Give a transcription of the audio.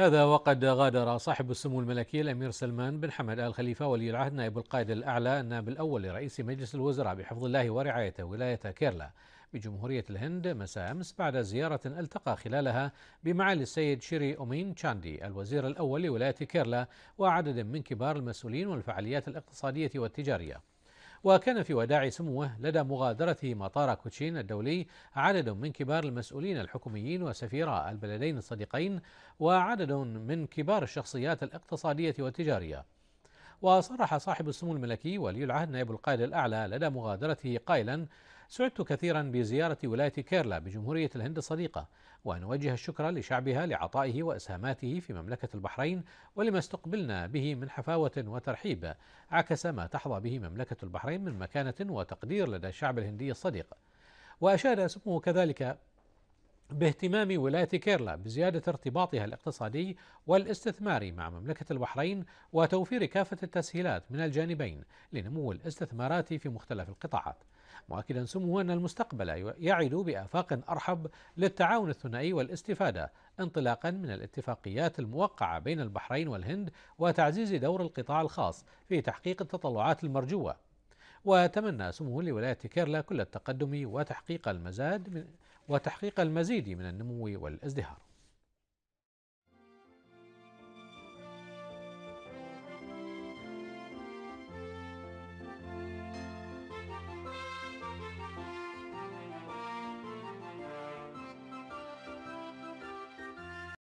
هذا وقد غادر صاحب السمو الملكي الأمير سلمان بن حمد آل خليفة ولي العهد نائب القائد الأعلى النائب الأول لرئيس مجلس الوزراء بحفظ الله ورعايته ولاية كيرلا بجمهورية الهند مساء أمس بعد زيارة التقى خلالها بمعالي السيد شيري أومين تشاندي الوزير الأول لولاية كيرلا وعدد من كبار المسؤولين والفعاليات الاقتصادية والتجارية وكان في وداع سموه لدى مغادرته مطار كوتشين الدولي عدد من كبار المسؤولين الحكوميين وسفيرا البلدين الصديقين وعدد من كبار الشخصيات الاقتصادية والتجارية وصرح صاحب السمو الملكي ولي العهد نائب القائد الأعلى لدى مغادرته قائلا سعدت كثيرا بزيارة ولاية كيرلا بجمهورية الهند الصديقة وأن أوجه الشكر لشعبها لعطائه وإسهاماته في مملكة البحرين ولما استقبلنا به من حفاوة وترحيب عكس ما تحظى به مملكة البحرين من مكانة وتقدير لدى الشعب الهندي الصديق وأشاد اسمه كذلك باهتمام ولاية كيرلا بزيادة ارتباطها الاقتصادي والاستثماري مع مملكة البحرين وتوفير كافة التسهيلات من الجانبين لنمو الاستثمارات في مختلف القطاعات مؤكدا سمو أن المستقبل يعد بآفاق أرحب للتعاون الثنائي والاستفادة انطلاقا من الاتفاقيات الموقعة بين البحرين والهند وتعزيز دور القطاع الخاص في تحقيق التطلعات المرجوة وتمنى سمو لولاية كيرلا كل التقدم وتحقيق المزاد من وتحقيق المزيد من النمو والازدهار